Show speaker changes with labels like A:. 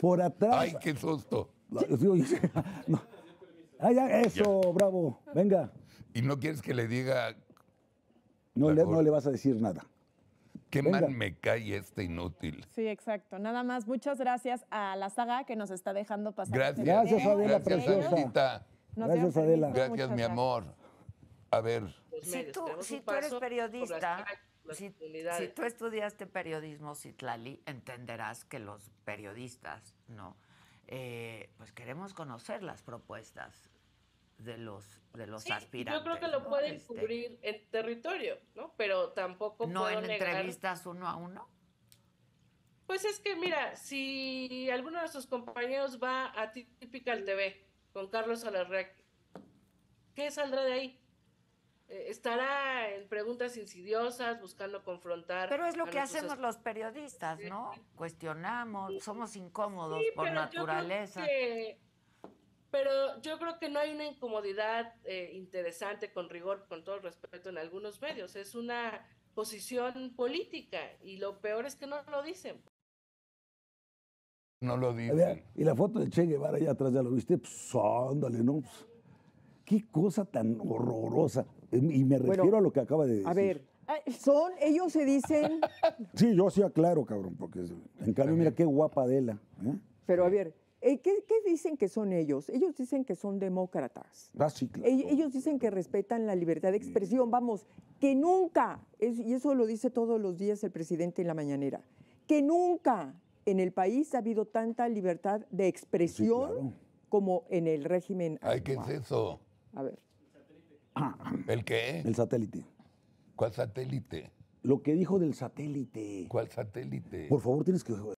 A: Por atrás. Ay, qué susto. Ay, ah, eso, bravo. Venga. ¿Y no quieres que le diga? No, le, vas a decir nada. Qué mal me cae este inútil.
B: Sí, exacto. Nada más, muchas gracias a la saga que nos está dejando pasar. Gracias, gracias Adela, gracias, preciosa.
A: gracias, Adela. Gracias, mi amor. A ver.
C: Pues si tú eres
B: periodista
C: si, Si tú estudiaste periodismo, Citlali, entenderás que los periodistas, ¿no? Eh, pues queremos conocer las propuestas de los de los aspirantes. Yo creo que lo pueden este cubrir
D: en territorio, ¿no? Pero tampoco no en entrevistas
C: uno a uno.
D: Pues es que mira, si alguno de sus compañeros va a el TV con Carlos Alarrec, ¿qué saldrá de ahí? estará en preguntas insidiosas, buscando confrontar. Pero es lo que hacemos los periodistas, ¿no?
C: Cuestionamos, somos incómodos por naturaleza.
D: pero yo creo que no hay una incomodidad eh, interesante, con rigor, con todo respeto, en algunos medios. Es una posición política y lo peor es que no lo dicen.
A: No lo dicen. y la foto de Che Guevara allá atrás, ¿ya lo viste? Pues ándale, ¿no? Qué cosa tan horrorosa. Em, y me refiero a lo que acaba de decir. A ver,
B: son, ellos se dicen.
A: Sí, yo sí aclaro, cabrón, porque en cambio, mira qué guapa Adela. ¿eh?
B: Pero a ver, eh, ¿qué, dicen que son ellos? Ellos dicen que son demócratas. Ah, Ellos dicen que respetan la libertad de expresión, vamos, que nunca, y eso lo dice todos los días el presidente en la mañanera, que nunca en el país ha habido tanta libertad de expresión como en el régimen. Ay, ¿qué es
A: eso? A ver. ¿El qué? El satélite. ¿Cuál satélite? Lo que dijo del satélite. ¿Cuál satélite? Por favor, tienes que